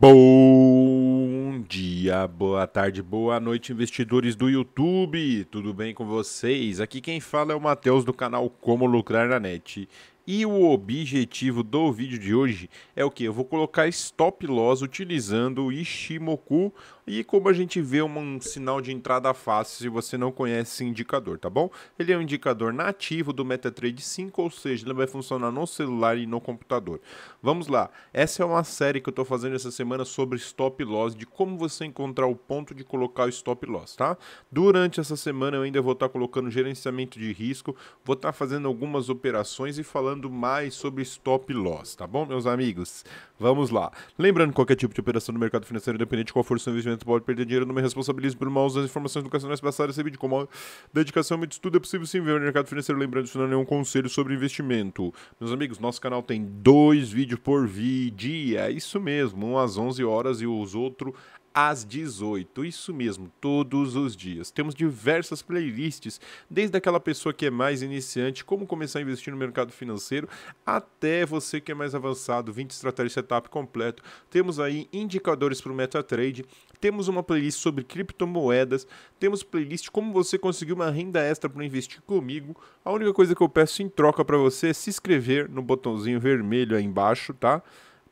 Bom dia, boa tarde, boa noite, investidores do YouTube. Tudo bem com vocês? Aqui quem fala é o Matheus do canal Como Lucrar na Net. E o objetivo do vídeo de hoje é o que? Eu vou colocar stop loss utilizando o Ishimoku e como a gente vê um sinal de entrada fácil se você não conhece esse indicador, tá bom? Ele é um indicador nativo do MetaTrader 5, ou seja, ele vai funcionar no celular e no computador. Vamos lá, essa é uma série que eu estou fazendo essa semana sobre stop loss, de como você encontrar o ponto de colocar o stop loss, tá? Durante essa semana eu ainda vou estar tá colocando gerenciamento de risco, vou estar tá fazendo algumas operações e falando mais sobre stop loss, tá bom, meus amigos? Vamos lá. Lembrando qualquer tipo de operação no mercado financeiro, independente de qual for o seu investimento, pode perder dinheiro, não me responsabilizo por mau das informações educacionais passadas, recebi de como dedicação, é muito estudo, é possível sim ver no mercado financeiro, lembrando, isso não é nenhum conselho sobre investimento. Meus amigos, nosso canal tem dois vídeos por dia, é isso mesmo, um às 11 horas e os outros às 18. Isso mesmo, todos os dias. Temos diversas playlists, desde aquela pessoa que é mais iniciante, como começar a investir no mercado financeiro, até você que é mais avançado, 20 estratégias setup completo. Temos aí indicadores para o MetaTrade, temos uma playlist sobre criptomoedas, temos playlist como você conseguir uma renda extra para investir comigo. A única coisa que eu peço em troca para você é se inscrever no botãozinho vermelho aí embaixo, tá?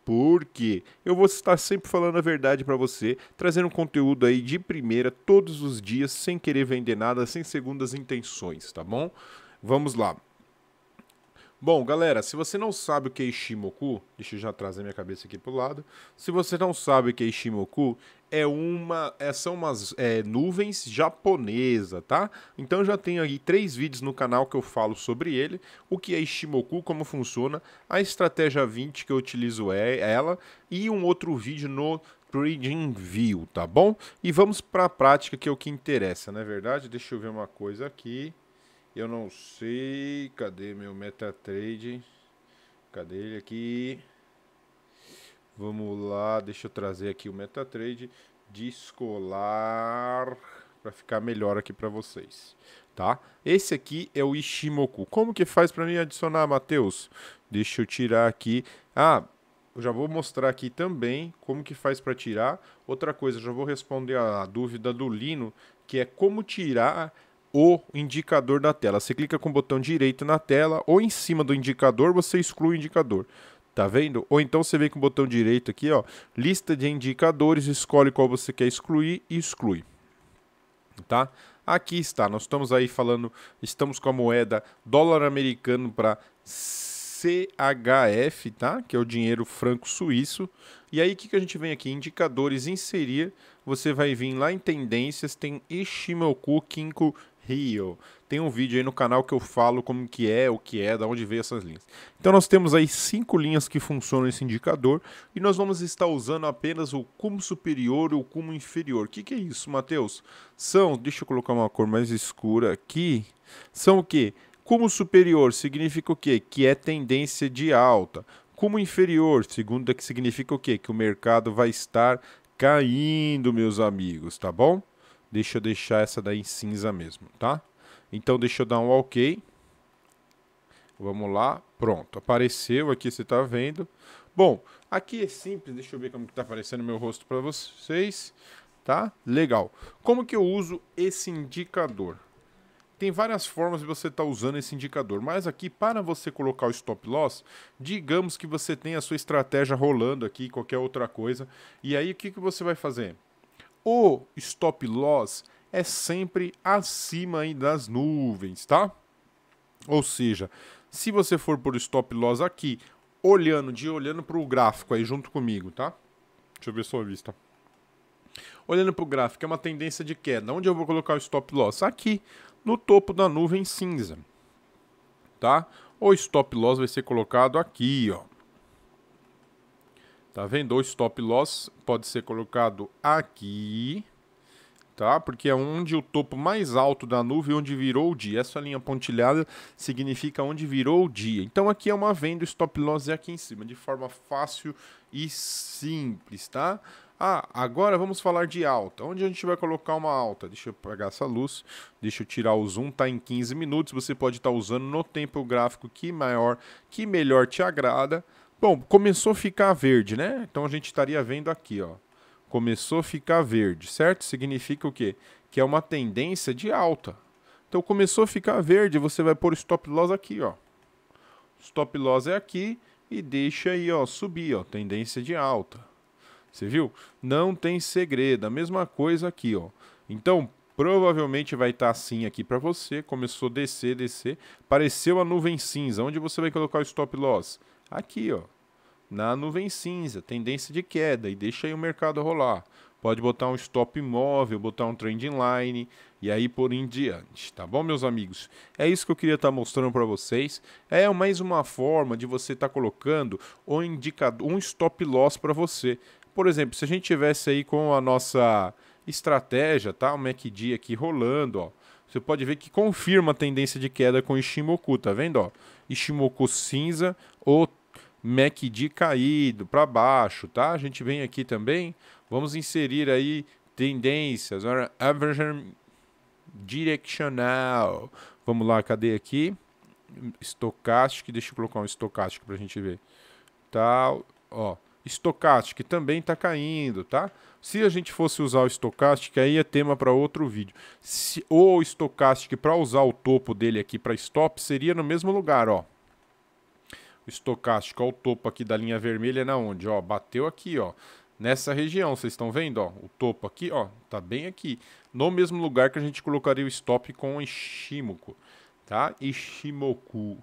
porque eu vou estar sempre falando a verdade para você, trazendo conteúdo aí de primeira todos os dias, sem querer vender nada, sem segundas intenções, tá bom? Vamos lá. Bom, galera, se você não sabe o que é Ishimoku, deixa eu já trazer minha cabeça aqui pro lado. Se você não sabe o que é Ishimoku, é uma, é, são umas é, nuvens japonesa, tá? Então já tenho aí três vídeos no canal que eu falo sobre ele, o que é Ishimoku, como funciona, a estratégia 20 que eu utilizo é ela e um outro vídeo no Bridging View, tá bom? E vamos para a prática que é o que interessa, não é verdade? Deixa eu ver uma coisa aqui. Eu não sei. Cadê meu MetaTrade? Cadê ele aqui? Vamos lá, deixa eu trazer aqui o MetaTrade descolar para ficar melhor aqui para vocês, tá? Esse aqui é o Ishimoku. Como que faz para mim adicionar, Matheus? Deixa eu tirar aqui. Ah, eu já vou mostrar aqui também como que faz para tirar. Outra coisa, já vou responder a dúvida do Lino, que é como tirar o indicador da tela. Você clica com o botão direito na tela ou em cima do indicador, você exclui o indicador. Tá vendo? Ou então você vem com o botão direito aqui, ó, lista de indicadores, escolhe qual você quer excluir e exclui. Tá? Aqui está, nós estamos aí falando, estamos com a moeda dólar americano para CHF, tá? Que é o dinheiro franco suíço. E aí o que, que a gente vem aqui? Indicadores inserir. Você vai vir lá em tendências, tem Ishimoku Kinko Rio. Tem um vídeo aí no canal que eu falo como que é, o que é, da onde veio essas linhas. Então nós temos aí cinco linhas que funcionam esse indicador e nós vamos estar usando apenas o cumo superior e o cumo inferior. O que, que é isso, Matheus? São, deixa eu colocar uma cor mais escura aqui, são o quê? Cumo superior significa o quê? Que é tendência de alta. Cumo inferior, segundo que significa o quê? Que o mercado vai estar caindo, meus amigos, tá bom? Deixa eu deixar essa daí em cinza mesmo, tá? Então deixa eu dar um OK. Vamos lá, pronto, apareceu aqui, você está vendo. Bom, aqui é simples, deixa eu ver como está aparecendo meu rosto para vocês, tá? Legal. Como que eu uso esse indicador? Tem várias formas de você estar tá usando esse indicador, mas aqui para você colocar o stop loss, digamos que você tem a sua estratégia rolando aqui, qualquer outra coisa, e aí o que, que você vai fazer? o stop loss é sempre acima das nuvens, tá? Ou seja, se você for por stop loss aqui, olhando de olhando para o gráfico aí junto comigo, tá? Deixa eu ver sua vista. Olhando para o gráfico, é uma tendência de queda. Onde eu vou colocar o stop loss? Aqui, no topo da nuvem cinza, tá? O stop loss vai ser colocado aqui, ó. Tá vendo? O stop loss pode ser colocado aqui, tá? Porque é onde o topo mais alto da nuvem, onde virou o dia. Essa linha pontilhada significa onde virou o dia. Então aqui é uma venda, o stop loss é aqui em cima, de forma fácil e simples, tá? Ah, agora vamos falar de alta. Onde a gente vai colocar uma alta? Deixa eu apagar essa luz, deixa eu tirar o zoom, tá em 15 minutos. Você pode estar tá usando no tempo gráfico que maior, que melhor te agrada. Bom, começou a ficar verde, né? Então a gente estaria vendo aqui, ó. Começou a ficar verde, certo? Significa o quê? Que é uma tendência de alta. Então começou a ficar verde, você vai pôr stop loss aqui, ó. Stop loss é aqui e deixa aí, ó, subir, ó, tendência de alta. Você viu? Não tem segredo, a mesma coisa aqui, ó. Então, provavelmente vai estar tá assim aqui para você, começou a descer, descer, apareceu a nuvem cinza, onde você vai colocar o stop loss? aqui, ó, na nuvem cinza, tendência de queda e deixa aí o mercado rolar. Pode botar um stop imóvel, botar um trend line e aí por em diante, tá bom, meus amigos? É isso que eu queria estar tá mostrando para vocês. É mais uma forma de você estar tá colocando um indicador, um stop loss para você. Por exemplo, se a gente tivesse aí com a nossa estratégia, tá, o MACD aqui rolando, ó, você pode ver que confirma a tendência de queda com Ishimoku, tá vendo? Ó? Ishimoku cinza, o MACD caído para baixo, tá? A gente vem aqui também, vamos inserir aí tendências, average Directional. Vamos lá, cadê aqui? Stochastic, deixa eu colocar um estocástico para a gente ver. Tal, ó, Stochastic também está caindo, tá? Se a gente fosse usar o Stochastic, aí é tema para outro vídeo. Se, ou o Stochastic, para usar o topo dele aqui para stop seria no mesmo lugar, ó estocástico ao topo aqui da linha vermelha é na onde? Ó, bateu aqui, ó. Nessa região, vocês estão vendo, ó, o topo aqui, ó, tá bem aqui. No mesmo lugar que a gente colocaria o stop com Ishimoku, tá? Ishimoku.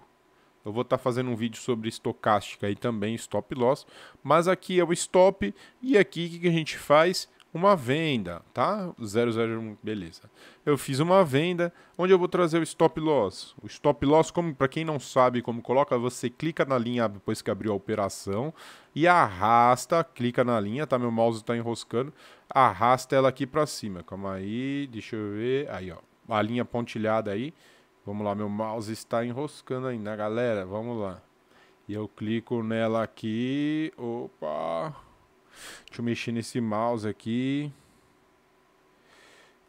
Eu vou estar tá fazendo um vídeo sobre estocástica aí também, stop loss. Mas aqui é o stop e aqui o que, que a gente faz? uma venda, tá? 001, beleza. Eu fiz uma venda onde eu vou trazer o stop loss. O stop loss, como para quem não sabe como coloca, você clica na linha depois que abriu a operação e arrasta, clica na linha, tá? Meu mouse está enroscando, arrasta ela aqui para cima. Calma aí, deixa eu ver. Aí, ó, a linha pontilhada aí. Vamos lá, meu mouse está enroscando ainda, galera. Vamos lá. E eu clico nela aqui. Opa! Deixa eu mexer nesse mouse aqui.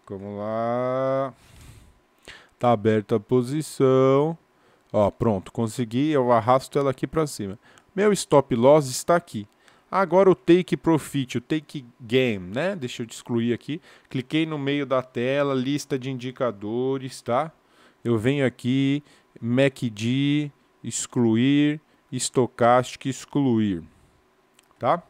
Vamos lá. Tá aberta a posição. Ó, pronto, consegui. Eu arrasto ela aqui para cima. Meu stop loss está aqui. Agora o take profit, o take gain, né? Deixa eu excluir aqui. Cliquei no meio da tela, lista de indicadores, tá? Eu venho aqui, MACD, excluir, estocástico, excluir, tá?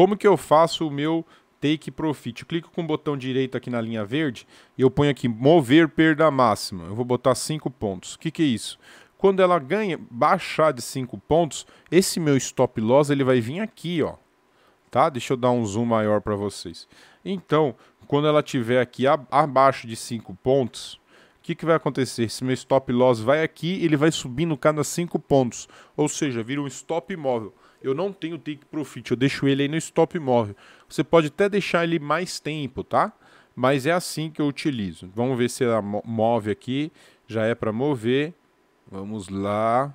Como que eu faço o meu take profit? Eu clico com o botão direito aqui na linha verde e eu ponho aqui mover perda máxima. Eu vou botar 5 pontos. O que, que é isso? Quando ela ganha, baixar de 5 pontos, esse meu stop loss ele vai vir aqui, ó. Tá? Deixa eu dar um zoom maior para vocês. Então, quando ela tiver aqui abaixo de 5 pontos, o que, que vai acontecer? Se meu stop loss vai aqui, ele vai subindo cada 5 pontos. Ou seja, vira um stop imóvel eu não tenho take profit, eu deixo ele aí no stop móvel. Você pode até deixar ele mais tempo, tá? Mas é assim que eu utilizo. Vamos ver se ela move aqui, já é para mover. Vamos lá.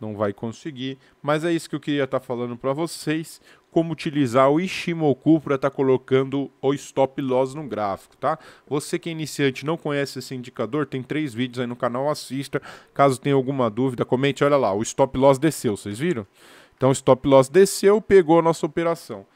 Não vai conseguir, mas é isso que eu queria estar tá falando para vocês, como utilizar o Ishimoku para estar tá colocando o stop loss no gráfico, tá? Você que é iniciante não conhece esse indicador, tem três vídeos aí no canal, assista. Caso tenha alguma dúvida, comente, olha lá, o stop loss desceu, vocês viram? Então, o stop loss desceu, pegou a nossa operação.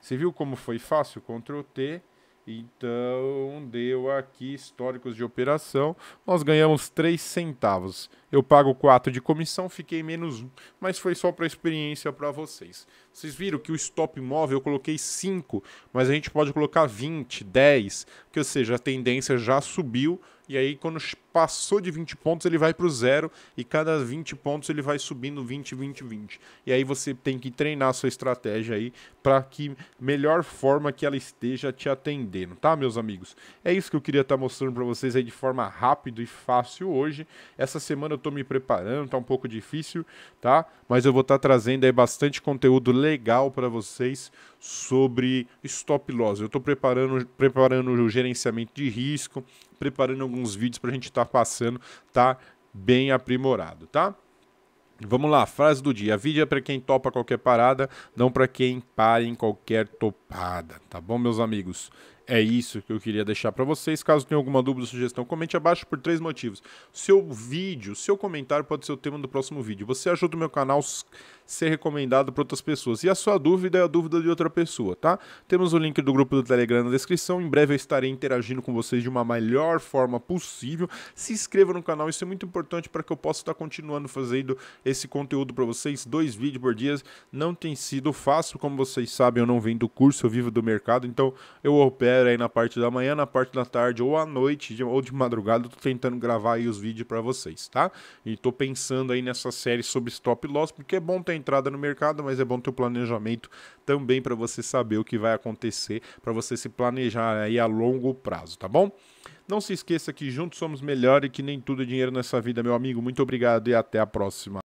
Você viu como foi fácil? Ctrl T. Então, deu aqui históricos de operação. Nós ganhamos 3 centavos eu pago 4 de comissão, fiquei menos 1. Mas foi só para experiência para vocês. Vocês viram que o stop móvel eu coloquei 5, mas a gente pode colocar 20, 10, que ou seja, a tendência já subiu e aí quando passou de 20 pontos ele vai para o zero e cada 20 pontos ele vai subindo 20, 20, 20. E aí você tem que treinar a sua estratégia aí para que melhor forma que ela esteja te atendendo, tá, meus amigos? É isso que eu queria estar tá mostrando para vocês aí de forma rápida e fácil hoje. Essa semana eu tô me preparando, tá um pouco difícil, tá? Mas eu vou estar tá trazendo aí bastante conteúdo legal para vocês sobre stop loss. Eu estou preparando, preparando o gerenciamento de risco, preparando alguns vídeos para a gente estar tá passando, tá? Bem aprimorado, tá? Vamos lá, frase do dia. A vida é para quem topa qualquer parada, não para quem pare em qualquer topada, tá bom, meus amigos? É isso que eu queria deixar para vocês. Caso tenha alguma dúvida ou sugestão, comente abaixo por três motivos. Seu vídeo, seu comentário pode ser o tema do próximo vídeo. Você ajuda o meu canal ser recomendado para outras pessoas. E a sua dúvida é a dúvida de outra pessoa, tá? Temos o link do grupo do Telegram na descrição. Em breve eu estarei interagindo com vocês de uma melhor forma possível. Se inscreva no canal, isso é muito importante para que eu possa estar continuando fazendo esse conteúdo para vocês. Dois vídeos por dia não tem sido fácil, como vocês sabem, eu não venho do curso, eu vivo do mercado, então eu opero aí na parte da manhã, na parte da tarde ou à noite ou de madrugada, eu tô tentando gravar aí os vídeos para vocês, tá? E tô pensando aí nessa série sobre stop loss, porque é bom ter entrada no mercado, mas é bom ter o um planejamento também para você saber o que vai acontecer, para você se planejar aí a longo prazo, tá bom? Não se esqueça que juntos somos melhor e que nem tudo é dinheiro nessa vida, meu amigo. Muito obrigado e até a próxima.